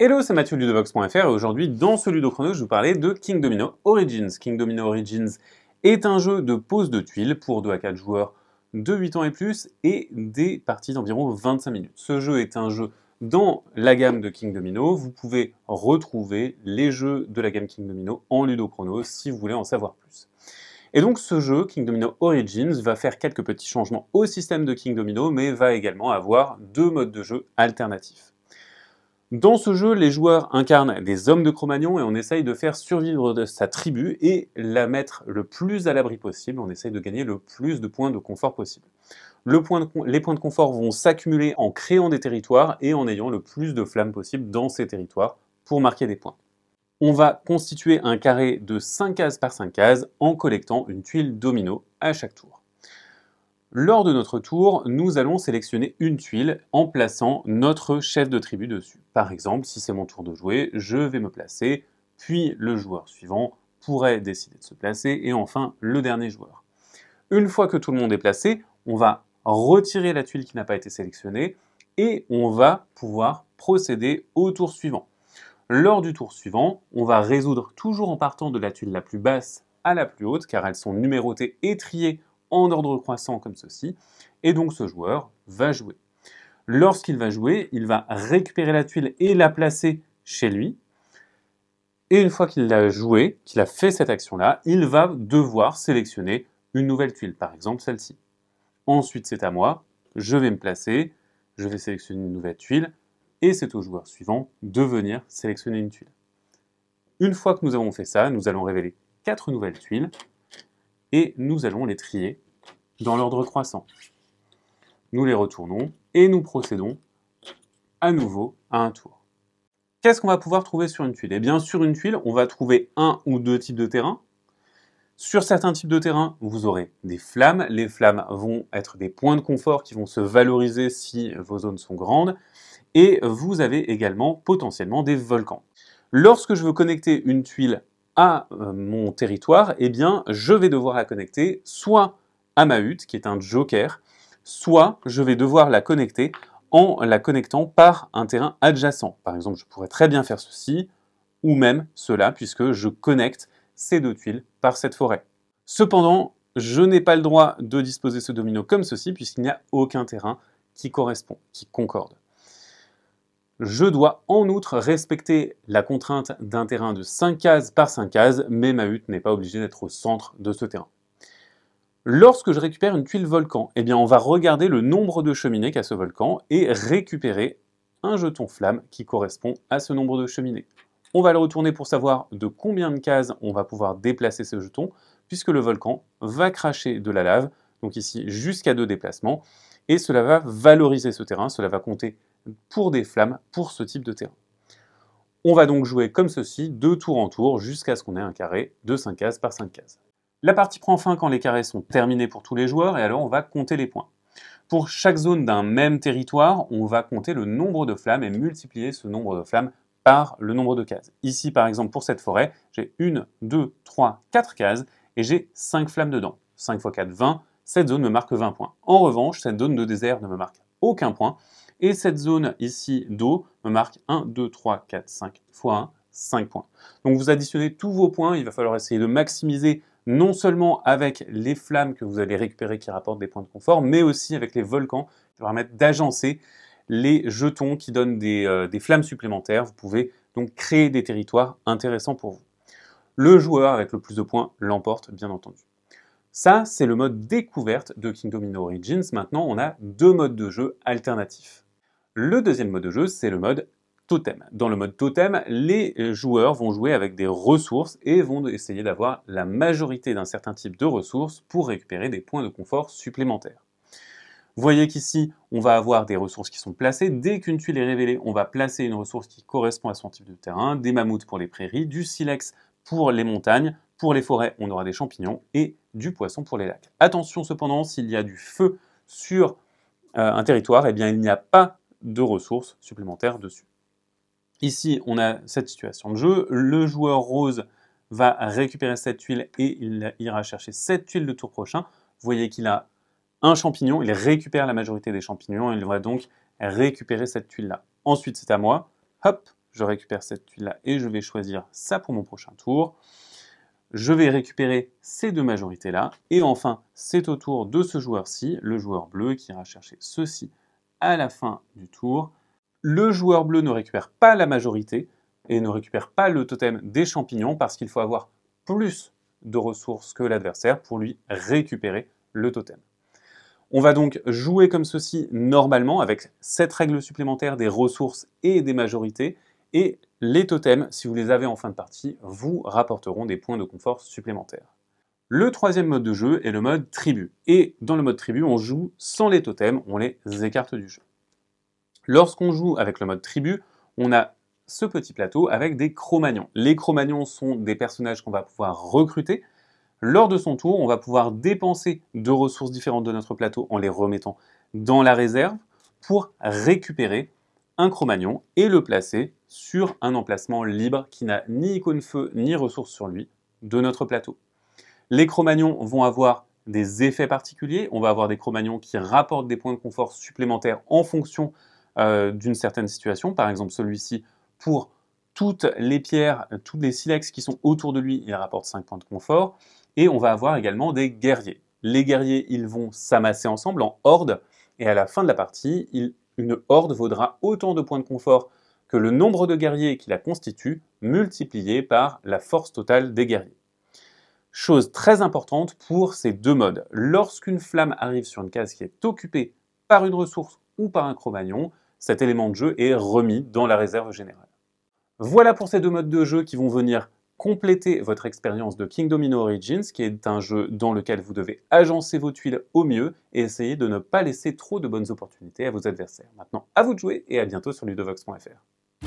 Hello, c'est Mathieu Ludovox.fr et aujourd'hui dans ce Ludo Chrono, je vous parlais de King Domino Origins. King Domino Origins est un jeu de pose de tuiles pour 2 à 4 joueurs de 8 ans et plus et des parties d'environ 25 minutes. Ce jeu est un jeu dans la gamme de King Domino. Vous pouvez retrouver les jeux de la gamme King Domino en Ludo Chrono si vous voulez en savoir plus. Et donc ce jeu, King Domino Origins, va faire quelques petits changements au système de King Domino, mais va également avoir deux modes de jeu alternatifs. Dans ce jeu, les joueurs incarnent des hommes de Cro-Magnon et on essaye de faire survivre de sa tribu et la mettre le plus à l'abri possible. On essaye de gagner le plus de points de confort possible. les points de confort vont s'accumuler en créant des territoires et en ayant le plus de flammes possible dans ces territoires pour marquer des points. On va constituer un carré de 5 cases par 5 cases en collectant une tuile domino à chaque tour. Lors de notre tour, nous allons sélectionner une tuile en plaçant notre chef de tribu dessus. Par exemple, si c'est mon tour de jouer, je vais me placer, puis le joueur suivant pourrait décider de se placer, et enfin le dernier joueur. Une fois que tout le monde est placé, on va retirer la tuile qui n'a pas été sélectionnée, et on va pouvoir procéder au tour suivant. Lors du tour suivant, on va résoudre toujours en partant de la tuile la plus basse à la plus haute, car elles sont numérotées et triées en ordre croissant comme ceci, et donc ce joueur va jouer. Lorsqu'il va jouer, il va récupérer la tuile et la placer chez lui, et une fois qu'il l'a joué, qu'il a fait cette action-là, il va devoir sélectionner une nouvelle tuile, par exemple celle-ci. Ensuite, c'est à moi, je vais me placer, je vais sélectionner une nouvelle tuile, et c'est au joueur suivant de venir sélectionner une tuile. Une fois que nous avons fait ça, nous allons révéler quatre nouvelles tuiles, et nous allons les trier dans l'ordre croissant. Nous les retournons et nous procédons à nouveau à un tour. Qu'est-ce qu'on va pouvoir trouver sur une tuile Eh bien, sur une tuile, on va trouver un ou deux types de terrain. Sur certains types de terrains, vous aurez des flammes. Les flammes vont être des points de confort qui vont se valoriser si vos zones sont grandes. Et vous avez également potentiellement des volcans. Lorsque je veux connecter une tuile à euh, mon territoire, eh bien, je vais devoir la connecter soit à ma hutte, qui est un joker, soit je vais devoir la connecter en la connectant par un terrain adjacent. Par exemple, je pourrais très bien faire ceci, ou même cela, puisque je connecte ces deux tuiles par cette forêt. Cependant, je n'ai pas le droit de disposer ce domino comme ceci, puisqu'il n'y a aucun terrain qui correspond, qui concorde. Je dois en outre respecter la contrainte d'un terrain de 5 cases par 5 cases, mais ma hutte n'est pas obligée d'être au centre de ce terrain. Lorsque je récupère une tuile volcan, eh bien on va regarder le nombre de cheminées qu'a ce volcan et récupérer un jeton flamme qui correspond à ce nombre de cheminées. On va le retourner pour savoir de combien de cases on va pouvoir déplacer ce jeton, puisque le volcan va cracher de la lave, donc ici jusqu'à deux déplacements, et cela va valoriser ce terrain, cela va compter pour des flammes pour ce type de terrain. On va donc jouer comme ceci, de tour en tour, jusqu'à ce qu'on ait un carré de 5 cases par 5 cases. La partie prend fin quand les carrés sont terminés pour tous les joueurs, et alors on va compter les points. Pour chaque zone d'un même territoire, on va compter le nombre de flammes et multiplier ce nombre de flammes par le nombre de cases. Ici, par exemple, pour cette forêt, j'ai 1, 2, 3, 4 cases, et j'ai 5 flammes dedans. 5 x 4, 20. Cette zone me marque 20 points. En revanche, cette zone de désert ne me marque aucun point, et cette zone ici d'eau me marque 1, 2, 3, 4, 5 fois 1, 5 points. Donc vous additionnez tous vos points, il va falloir essayer de maximiser non seulement avec les flammes que vous allez récupérer qui rapportent des points de confort, mais aussi avec les volcans qui permettent d'agencer les jetons qui donnent des, euh, des, flammes supplémentaires. Vous pouvez donc créer des territoires intéressants pour vous. Le joueur avec le plus de points l'emporte, bien entendu. Ça, c'est le mode découverte de Kingdom in Origins. Maintenant, on a deux modes de jeu alternatifs. Le deuxième mode de jeu, c'est le mode totem. Dans le mode totem, les joueurs vont jouer avec des ressources et vont essayer d'avoir la majorité d'un certain type de ressources pour récupérer des points de confort supplémentaires. Vous voyez qu'ici, on va avoir des ressources qui sont placées. Dès qu'une tuile est révélée, on va placer une ressource qui correspond à son type de terrain, des mammouths pour les prairies, du silex pour les montagnes, pour les forêts, on aura des champignons et du poisson pour les lacs. Attention cependant, s'il y a du feu sur euh, un territoire, eh bien, il n'y a pas de ressources supplémentaires dessus. Ici, on a cette situation de jeu. Le joueur rose va récupérer cette tuile et il ira chercher cette tuile le tour prochain. Vous voyez qu'il a un champignon, il récupère la majorité des champignons, il va donc récupérer cette tuile-là. Ensuite, c'est à moi. Hop, je récupère cette tuile-là et je vais choisir ça pour mon prochain tour. Je vais récupérer ces deux majorités-là. Et enfin, c'est au tour de ce joueur-ci, le joueur bleu, qui ira chercher ceci à la fin du tour. Le joueur bleu ne récupère pas la majorité et ne récupère pas le totem des champignons parce qu'il faut avoir plus de ressources que l'adversaire pour lui récupérer le totem. On va donc jouer comme ceci normalement avec cette règle supplémentaire des ressources et des majorités et les totems, si vous les avez en fin de partie, vous rapporteront des points de confort supplémentaires. Le troisième mode de jeu est le mode tribu. Et dans le mode tribu, on joue sans les totems, on les écarte du jeu. Lorsqu'on joue avec le mode tribu, on a ce petit plateau avec des chromagnons. Les chromagnons sont des personnages qu'on va pouvoir recruter. Lors de son tour, on va pouvoir dépenser deux ressources différentes de notre plateau en les remettant dans la réserve pour récupérer un cro et le placer sur un emplacement libre qui n'a ni icône feu ni ressources sur lui de notre plateau. Les chromagnons vont avoir des effets particuliers. On va avoir des cro qui rapportent des points de confort supplémentaires en fonction euh, d'une certaine situation. Par exemple, celui-ci, pour toutes les pierres, tous les silex qui sont autour de lui, il rapporte 5 points de confort. Et on va avoir également des guerriers. Les guerriers, ils vont s'amasser ensemble en horde. Et à la fin de la partie, une horde vaudra autant de points de confort que le nombre de guerriers qui la constituent multiplié par la force totale des guerriers. Chose très importante pour ces deux modes. Lorsqu'une flamme arrive sur une case qui est occupée par une ressource ou par un chromagnon, cet élément de jeu est remis dans la réserve générale. Voilà pour ces deux modes de jeu qui vont venir compléter votre expérience de King Domino Origins, qui est un jeu dans lequel vous devez agencer vos tuiles au mieux et essayer de ne pas laisser trop de bonnes opportunités à vos adversaires. Maintenant, à vous de jouer et à bientôt sur ludovox.fr.